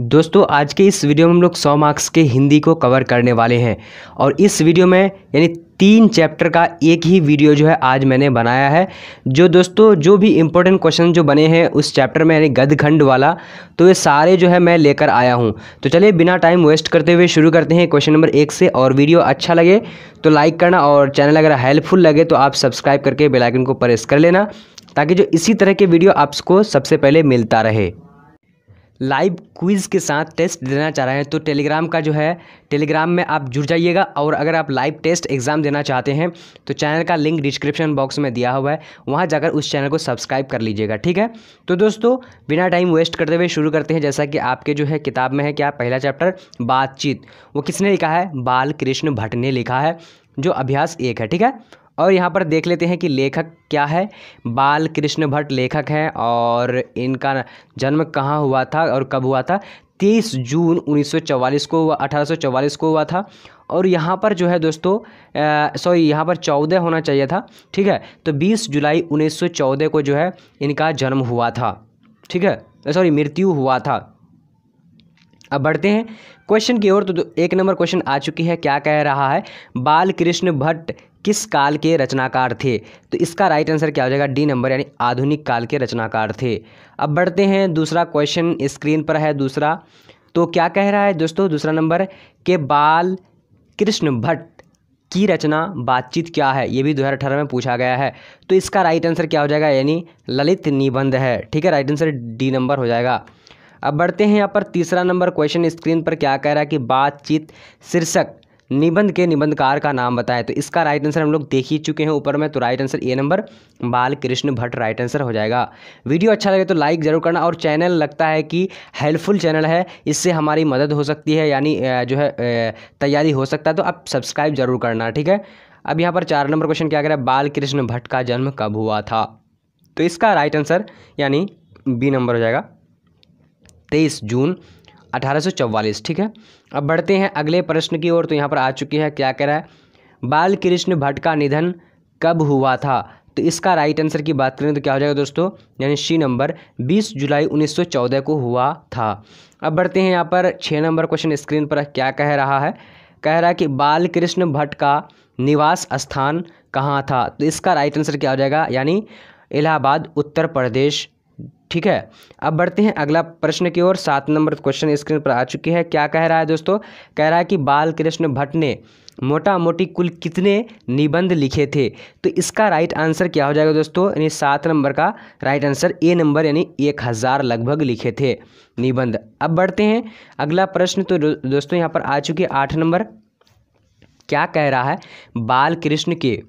दोस्तों आज के इस वीडियो में हम लोग 100 मार्क्स के हिंदी को कवर करने वाले हैं और इस वीडियो में यानी तीन चैप्टर का एक ही वीडियो जो है आज मैंने बनाया है जो दोस्तों जो भी इम्पोर्टेंट क्वेश्चन जो बने हैं उस चैप्टर में यानी गदखंड वाला तो ये सारे जो है मैं लेकर आया हूँ तो चलिए बिना टाइम वेस्ट करते हुए शुरू करते हैं क्वेश्चन नंबर एक से और वीडियो अच्छा लगे तो लाइक करना और चैनल अगर हेल्पफुल लगे तो आप सब्सक्राइब करके बेलाइकन को प्रेस कर लेना ताकि जो इसी तरह के वीडियो आपको सबसे पहले मिलता रहे लाइव क्विज़ के साथ टेस्ट देना चाह रहे हैं तो टेलीग्राम का जो है टेलीग्राम में आप जुड़ जाइएगा और अगर आप लाइव टेस्ट एग्ज़ाम देना चाहते हैं तो चैनल का लिंक डिस्क्रिप्शन बॉक्स में दिया हुआ है वहाँ जाकर उस चैनल को सब्सक्राइब कर लीजिएगा ठीक है तो दोस्तों बिना टाइम वेस्ट करते हुए शुरू करते हैं जैसा कि आपके जो है किताब में है क्या पहला चैप्टर बातचीत वो किसने लिखा है बाल कृष्ण भट्ट ने लिखा है जो अभ्यास एक है ठीक है और यहाँ पर देख लेते हैं कि लेखक क्या है बाल कृष्ण भट्ट लेखक हैं और इनका जन्म कहाँ हुआ था और कब हुआ था तीस जून 1944 को हुआ को हुआ था और यहाँ पर जो है दोस्तों सॉरी यहाँ पर चौदह होना चाहिए था ठीक है तो 20 जुलाई 1914 को जो है इनका जन्म हुआ था ठीक है सॉरी मृत्यु हुआ था अब बढ़ते हैं क्वेश्चन की ओर तो एक नंबर क्वेश्चन आ चुकी है क्या कह रहा है बाल कृष्ण भट्ट किस काल के रचनाकार थे तो इसका राइट आंसर क्या हो जाएगा डी नंबर यानी आधुनिक काल के रचनाकार थे अब बढ़ते हैं दूसरा क्वेश्चन स्क्रीन पर है दूसरा तो क्या कह रहा है दोस्तों दूसरा नंबर के बाल कृष्ण भट्ट की रचना बातचीत क्या है ये भी दो में पूछा गया है तो इसका राइट आंसर क्या हो जाएगा यानी ललित निबंध है ठीक है राइट आंसर डी नंबर हो जाएगा अब बढ़ते हैं यहाँ पर तीसरा नंबर क्वेश्चन स्क्रीन पर क्या कह रहा है कि बातचीत शीर्षक निबंध के निबंधकार का नाम बताए तो इसका राइट आंसर हम लोग देख ही चुके हैं ऊपर में तो राइट आंसर ए नंबर बाल कृष्ण भट्ट राइट आंसर हो जाएगा वीडियो अच्छा लगे तो लाइक ज़रूर करना और चैनल लगता है कि हेल्पफुल चैनल है इससे हमारी मदद हो सकती है यानी जो है तैयारी हो सकता है तो आप सब्सक्राइब जरूर करना ठीक है अब यहाँ पर चार नंबर क्वेश्चन क्या करें रहा है बाल कृष्ण भट्ट का जन्म कब हुआ था तो इसका राइट आंसर यानी बी नंबर हो जाएगा तेईस जून अठारह ठीक है अब बढ़ते हैं अगले प्रश्न की ओर तो यहाँ पर आ चुकी है क्या कह रहा है बाल कृष्ण भट्ट का निधन कब हुआ था तो इसका राइट आंसर की बात करें तो क्या हो जाएगा दोस्तों यानी सी नंबर 20 जुलाई 1914 को हुआ था अब बढ़ते हैं यहाँ पर छः नंबर क्वेश्चन स्क्रीन पर क्या कह रहा है कह रहा है कि बाल कृष्ण भट्ट का निवास स्थान कहाँ था तो इसका राइट आंसर क्या हो जाएगा यानी इलाहाबाद उत्तर प्रदेश ठीक है अब बढ़ते हैं अगला प्रश्न की ओर सात नंबर क्वेश्चन स्क्रीन पर आ चुकी है क्या कह रहा है दोस्तों कह रहा है कि बाल कृष्ण भट्ट ने मोटा मोटी कुल कितने निबंध लिखे थे तो इसका राइट आंसर क्या हो जाएगा दोस्तों यानी सात नंबर का राइट आंसर ए नंबर यानी एक हज़ार लगभग लिखे थे निबंध अब बढ़ते हैं अगला प्रश्न तो दोस्तों यहाँ पर आ चुके आठ नंबर क्या कह रहा है बाल कृष्ण के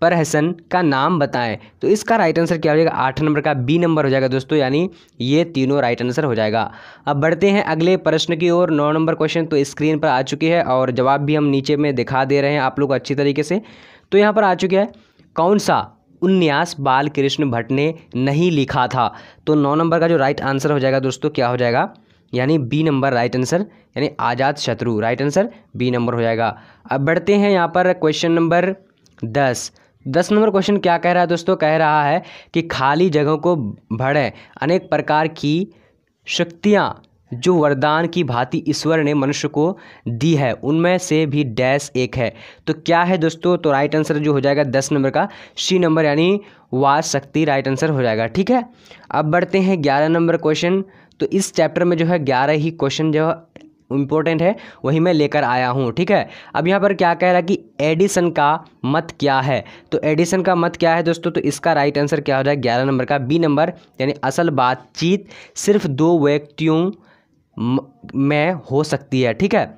परहसन का नाम बताएं तो इसका राइट आंसर क्या हो जाएगा आठ नंबर का बी नंबर हो जाएगा दोस्तों यानी ये तीनों राइट आंसर हो जाएगा अब बढ़ते हैं अगले प्रश्न की ओर नौ नंबर क्वेश्चन तो स्क्रीन पर आ चुकी है और जवाब भी हम नीचे में दिखा दे रहे हैं आप लोग अच्छी तरीके से तो यहाँ पर आ चुका है कौन सा उन्यास बाल कृष्ण भट्ट ने नहीं लिखा था तो नौ नंबर का जो राइट आंसर हो जाएगा दोस्तों क्या हो जाएगा यानी बी नंबर राइट आंसर यानी आज़ाद शत्रु राइट आंसर बी नंबर हो जाएगा अब बढ़ते हैं यहाँ पर क्वेश्चन नंबर दस दस नंबर क्वेश्चन क्या कह रहा है दोस्तों कह रहा है कि खाली जगहों को भरें अनेक प्रकार की शक्तियाँ जो वरदान की भांति ईश्वर ने मनुष्य को दी है उनमें से भी डैश एक है तो क्या है दोस्तों तो राइट आंसर जो हो जाएगा दस नंबर का सी नंबर यानी वास शक्ति राइट आंसर हो जाएगा ठीक है अब बढ़ते हैं ग्यारह नंबर क्वेश्चन तो इस चैप्टर में जो है ग्यारह ही क्वेश्चन जो इम्पोर्टेंट है वही मैं लेकर आया हूँ ठीक है अब यहाँ पर क्या कह रहा है कि एडिसन का मत क्या है तो एडिसन का मत क्या है दोस्तों तो इसका राइट आंसर क्या हो जाए ग्यारह नंबर का बी नंबर यानी असल बातचीत सिर्फ दो व्यक्तियों में हो सकती है ठीक है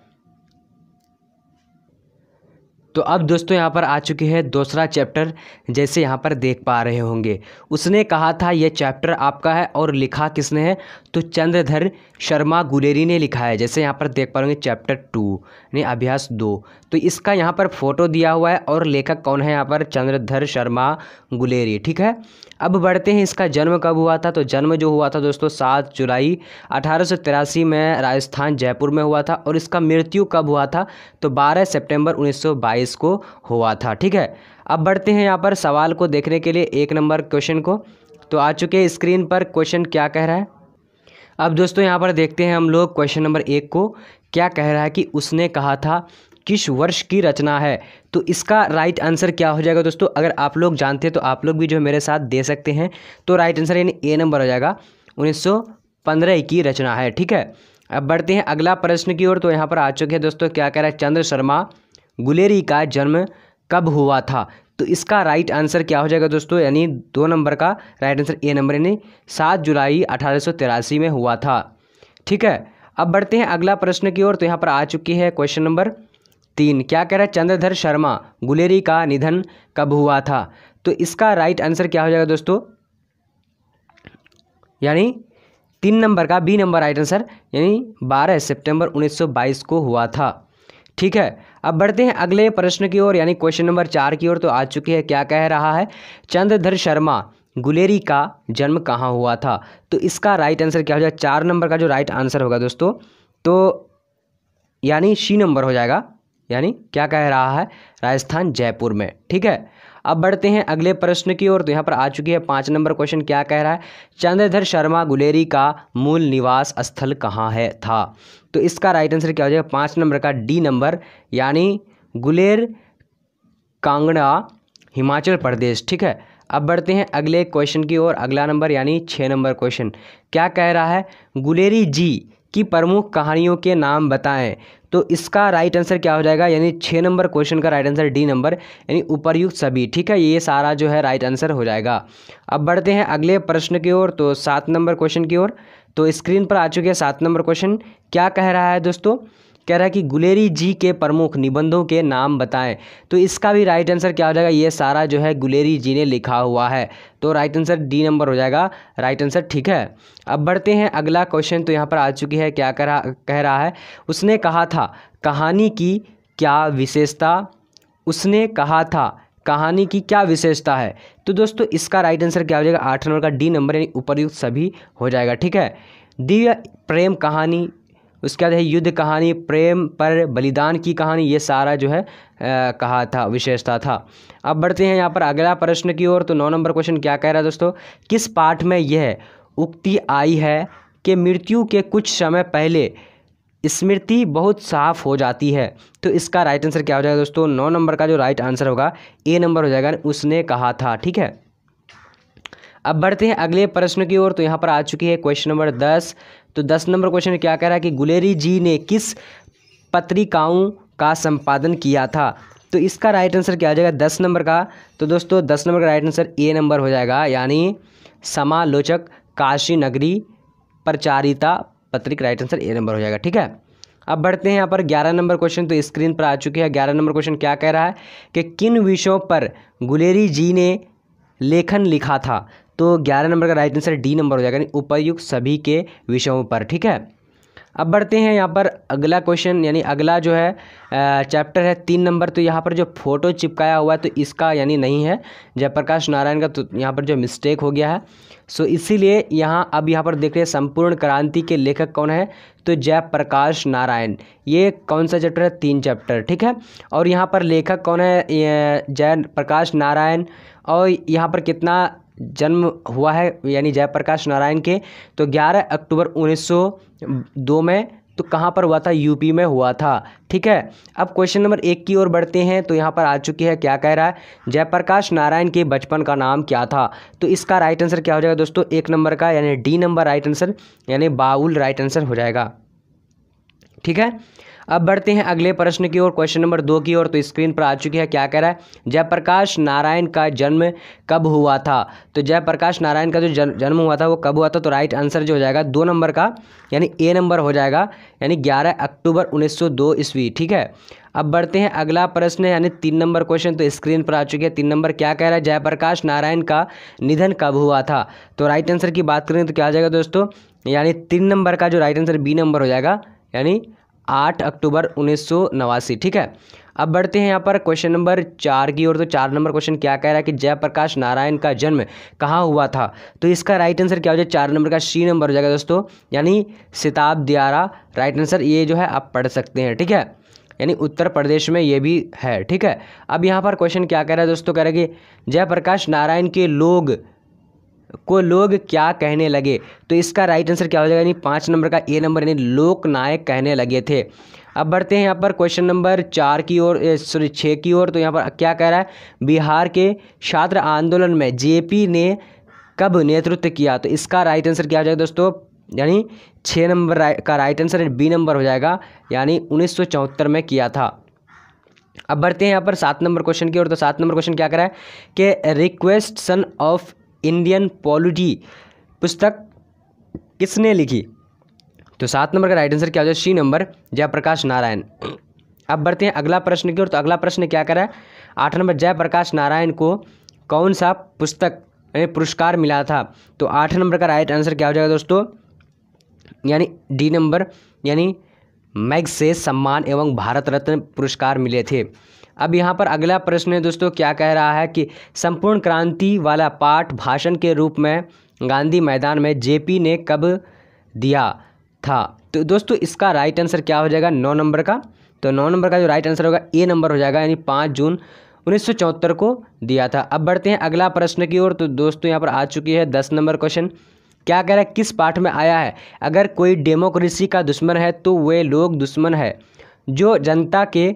तो अब दोस्तों यहाँ पर आ चुके हैं दूसरा चैप्टर जैसे यहाँ पर देख पा रहे होंगे उसने कहा था यह चैप्टर आपका है और लिखा किसने है तो चंद्रधर शर्मा गुलेरी ने लिखा है जैसे यहाँ पर देख पा होंगे चैप्टर टू यानी अभ्यास दो तो इसका यहाँ पर फोटो दिया हुआ है और लेखक कौन है यहाँ पर चंद्रधर शर्मा गुलेरी ठीक है अब बढ़ते हैं इसका जन्म कब हुआ था तो जन्म जो हुआ था दोस्तों सात जुलाई अठारह में राजस्थान जयपुर में हुआ था और इसका मृत्यु कब हुआ था तो बारह सेप्टेम्बर उन्नीस बाईस को हुआ था ठीक है अब बढ़ते हैं यहाँ पर सवाल को देखने के लिए एक नंबर क्वेश्चन को तो आ चुके हैं स्क्रीन पर क्वेश्चन क्या कह रहा है अब दोस्तों यहाँ पर देखते हैं हम लोग क्वेश्चन नंबर एक को क्या कह रहा है कि उसने कहा था किस वर्ष की रचना है तो इसका राइट आंसर क्या हो जाएगा दोस्तों अगर आप लोग जानते हैं तो आप लोग भी जो मेरे साथ दे सकते हैं तो राइट आंसर यानी ए नंबर हो जाएगा 1915 की रचना है ठीक है अब बढ़ते हैं अगला प्रश्न की ओर तो यहाँ पर आ चुके हैं दोस्तों क्या कह रहा है चंद्र शर्मा गुलेरी का जन्म कब हुआ था तो इसका राइट आंसर क्या हो जाएगा दोस्तों यानी दो नंबर का राइट आंसर ए नंबर यानी सात जुलाई अठारह में हुआ था ठीक है अब बढ़ते हैं अगला प्रश्न की ओर तो यहाँ पर आ चुकी है क्वेश्चन नंबर तीन क्या कह रहा है चंद्रधर शर्मा गुलेरी का निधन कब हुआ था तो इसका राइट आंसर क्या हो जाएगा दोस्तों यानी तीन नंबर का बी नंबर राइट आंसर यानी 12 सितंबर 1922 को हुआ था ठीक है अब बढ़ते हैं अगले प्रश्न की ओर यानी क्वेश्चन नंबर चार की ओर तो आ चुके हैं क्या कह रहा है चंद्रधर शर्मा गुलेरी का जन्म कहाँ हुआ था तो इसका राइट आंसर क्या हो जाएगा चार नंबर का जो राइट आंसर होगा दोस्तों तो यानी सी नंबर हो जाएगा यानी क्या कह रहा है राजस्थान जयपुर में ठीक है अब बढ़ते हैं अगले प्रश्न की ओर तो यहाँ पर आ चुकी है पाँच नंबर क्वेश्चन क्या कह रहा है चंद्रधर शर्मा गुलेरी का मूल निवास स्थल कहाँ है था तो इसका राइट आंसर क्या हो जाएगा पाँच नंबर का डी नंबर यानी गुलेर कांगड़ा हिमाचल प्रदेश ठीक है अब बढ़ते हैं अगले क्वेश्चन की ओर अगला नंबर यानी छः नंबर क्वेश्चन क्या कह रहा है गुलेरी जी की प्रमुख कहानियों के नाम बताएं तो इसका राइट आंसर क्या हो जाएगा यानी छः नंबर क्वेश्चन का राइट आंसर डी नंबर यानी उपरयुक्त सभी ठीक है ये सारा जो है राइट आंसर हो जाएगा अब बढ़ते हैं अगले प्रश्न की ओर तो सात नंबर क्वेश्चन की ओर तो स्क्रीन पर आ चुके हैं सात नंबर क्वेश्चन क्या कह रहा है दोस्तों कह रहा है कि गुलेरी जी के प्रमुख निबंधों के नाम बताएं तो इसका भी राइट आंसर क्या हो जाएगा ये सारा जो है गुलेरी जी ने लिखा हुआ है तो राइट आंसर डी नंबर हो जाएगा राइट आंसर ठीक है अब बढ़ते हैं अगला क्वेश्चन तो यहाँ पर आ चुकी है क्या करा कह रहा है उसने कहा था कहानी की क्या विशेषता उसने कहा था कहानी की क्या विशेषता है तो दोस्तों इसका राइट आंसर क्या हो जाएगा आठ नंबर का डी नंबर यानी उपरयुक्त सभी हो जाएगा ठीक है दिव्य प्रेम कहानी उसके बाद है युद्ध कहानी प्रेम पर बलिदान की कहानी ये सारा जो है आ, कहा था विशेषता था अब बढ़ते हैं यहाँ पर अगला प्रश्न की ओर तो नौ नंबर क्वेश्चन क्या कह रहा है दोस्तों किस पाठ में यह उक्ति आई है कि मृत्यु के कुछ समय पहले स्मृति बहुत साफ हो जाती है तो इसका राइट आंसर क्या हो जाएगा दोस्तों नौ नंबर का जो राइट आंसर होगा ए नंबर हो जाएगा उसने कहा था ठीक है अब बढ़ते हैं अगले प्रश्न की ओर तो यहाँ पर आ चुकी है क्वेश्चन नंबर दस तो दस नंबर क्वेश्चन क्या कह रहा है कि गुलेरी जी ने किस पत्रिकाओं का संपादन किया था तो इसका राइट आंसर क्या हो जाएगा दस नंबर का तो दोस्तों दस नंबर का राइट आंसर ए नंबर हो जाएगा यानी समालोचक Kashi Nagari Pracharini Patrika right answer A number हो जाएगा ठीक है अब बढ़ते हैं यहाँ पर ग्यारह नंबर क्वेश्चन तो स्क्रीन पर आ चुके हैं ग्यारह नंबर क्वेश्चन क्या कह रहा है कि किन विषयों पर गुलेरी जी ने लेखन लिखा था तो ग्यारह नंबर का राइट आंसर डी नंबर हो जाएगा यानी उपयुक्त सभी के विषयों पर ठीक है अब बढ़ते हैं यहाँ पर अगला क्वेश्चन यानी अगला जो है चैप्टर है तीन नंबर तो यहाँ पर जो फोटो चिपकाया हुआ है तो इसका यानी नहीं है जयप्रकाश नारायण का तो यहाँ पर जो मिस्टेक हो गया है सो इसीलिए यहाँ अब यहाँ पर देख रहे हैं संपूर्ण क्रांति के लेखक कौन है तो जयप्रकाश नारायण ये कौन सा चैप्टर है तीन चैप्टर ठीक है और यहाँ पर लेखक कौन है जय प्रकाश नारायण और यहाँ पर कितना जन्म हुआ है यानी जयप्रकाश नारायण के तो 11 अक्टूबर 1902 में तो कहाँ पर हुआ था यूपी में हुआ था ठीक है अब क्वेश्चन नंबर एक की ओर बढ़ते हैं तो यहाँ पर आ चुकी है क्या कह रहा है जयप्रकाश नारायण के बचपन का नाम क्या था तो इसका राइट आंसर क्या हो जाएगा दोस्तों एक नंबर का यानी डी नंबर राइट आंसर यानी बाउल राइट आंसर हो जाएगा ठीक है अब बढ़ते हैं अगले प्रश्न की ओर क्वेश्चन नंबर दो की ओर तो स्क्रीन पर आ चुकी है क्या कह रहा है जयप्रकाश नारायण का जन्म कब हुआ था तो जयप्रकाश नारायण का जो जन्म हुआ था वो कब हुआ था तो राइट आंसर जो हो जाएगा दो नंबर का यानी ए नंबर हो जाएगा यानी ग्यारह अक्टूबर उन्नीस सौ ईस्वी ठीक है अब बढ़ते हैं अगला प्रश्न यानी तीन नंबर क्वेश्चन तो स्क्रीन पर आ चुके है तीन नंबर क्या कह रहा है जयप्रकाश नारायण का निधन कब हुआ था तो राइट आंसर की बात करें तो क्या आ जाएगा दोस्तों यानी तीन नंबर का जो राइट आंसर बी नंबर हो जाएगा यानी आठ अक्टूबर उन्नीस ठीक है अब बढ़ते हैं यहाँ पर क्वेश्चन नंबर चार की ओर तो चार नंबर क्वेश्चन क्या कह रहा है कि जयप्रकाश नारायण का जन्म कहाँ हुआ था तो इसका राइट आंसर क्या हो जाएगा चार नंबर का सी नंबर हो जाएगा दोस्तों यानी सिताब दियारा राइट आंसर ये जो है आप पढ़ सकते हैं ठीक है यानी उत्तर प्रदेश में ये भी है ठीक है अब यहाँ पर क्वेश्चन क्या कह रहा है दोस्तों कह रहे कि जयप्रकाश नारायण के लोग को लोग क्या कहने लगे तो इसका राइट आंसर क्या हो जाएगा यानी पाँच नंबर का ए नंबर यानी लोकनायक कहने लगे थे अब बढ़ते हैं यहाँ पर क्वेश्चन नंबर चार की ओर सॉरी छः की ओर तो यहाँ पर क्या कह रहा है बिहार के छात्र आंदोलन में जेपी ने कब नेतृत्व किया तो इसका राइट आंसर क्या हो जाएगा दोस्तों यानी छः नंबर का राइट आंसर बी नंबर हो जाएगा यानी उन्नीस में किया था अब बढ़ते हैं यहाँ पर सात नंबर क्वेश्चन की ओर तो सात नंबर क्वेश्चन क्या रहा है कि request son of Indian polity पुस्तक किसने लिखी तो सात नंबर का राइट आंसर क्या हो जाए सी नंबर जयप्रकाश नारायण अब बढ़ते हैं अगला प्रश्न की ओर तो अगला प्रश्न क्या करा है आठ नंबर जयप्रकाश नारायण को कौन सा पुस्तक यानी पुरस्कार मिला था तो आठ नंबर का राइट आंसर क्या हो जाएगा दोस्तों यानी डी नंबर यानी मैग से सम्मान एवं भारत रत्न पुरस्कार मिले थे अब यहाँ पर अगला प्रश्न है दोस्तों क्या कह रहा है कि संपूर्ण क्रांति वाला पाठ भाषण के रूप में गांधी मैदान में जेपी ने कब दिया था तो दोस्तों इसका राइट आंसर क्या हो जाएगा नौ नंबर का तो नौ नंबर का जो राइट आंसर होगा ए नंबर हो जाएगा यानी पाँच जून उन्नीस को दिया था अब बढ़ते हैं अगला प्रश्न की ओर तो दोस्तों यहाँ पर आ चुकी है दस नंबर क्वेश्चन क्या कह रहा है किस पाठ में आया है अगर कोई डेमोक्रेसी का दुश्मन है तो वे लोग दुश्मन है जो जनता के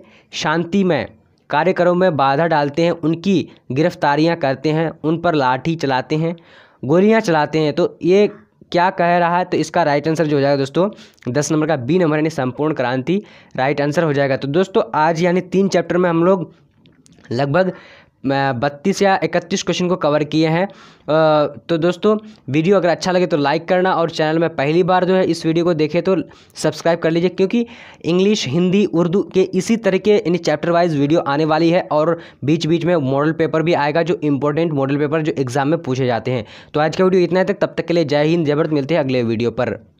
शांति में कार्यक्रम में बाधा डालते हैं उनकी गिरफ्तारियाँ करते हैं उन पर लाठी चलाते हैं गोलियाँ चलाते हैं तो ये क्या कह रहा है तो इसका राइट आंसर जो हो जाएगा दोस्तों दस नंबर का बी नंबर यानी संपूर्ण क्रांति राइट आंसर हो जाएगा तो दोस्तों आज यानी तीन चैप्टर में हम लोग लगभग बत्तीस या इकतीस क्वेश्चन को कवर किए हैं तो दोस्तों वीडियो अगर अच्छा लगे तो लाइक करना और चैनल में पहली बार जो है इस वीडियो को देखे तो सब्सक्राइब कर लीजिए क्योंकि इंग्लिश हिंदी उर्दू के इसी तरह के यानी चैप्टर वाइज वीडियो आने वाली है और बीच बीच में मॉडल पेपर भी आएगा जो इंपॉर्टेंट मॉडल पेपर जो एग्जाम में पूछे जाते हैं तो आज का वीडियो इतना है तक तब तक के लिए जय हिंद जय मिलते हैं अगले वीडियो पर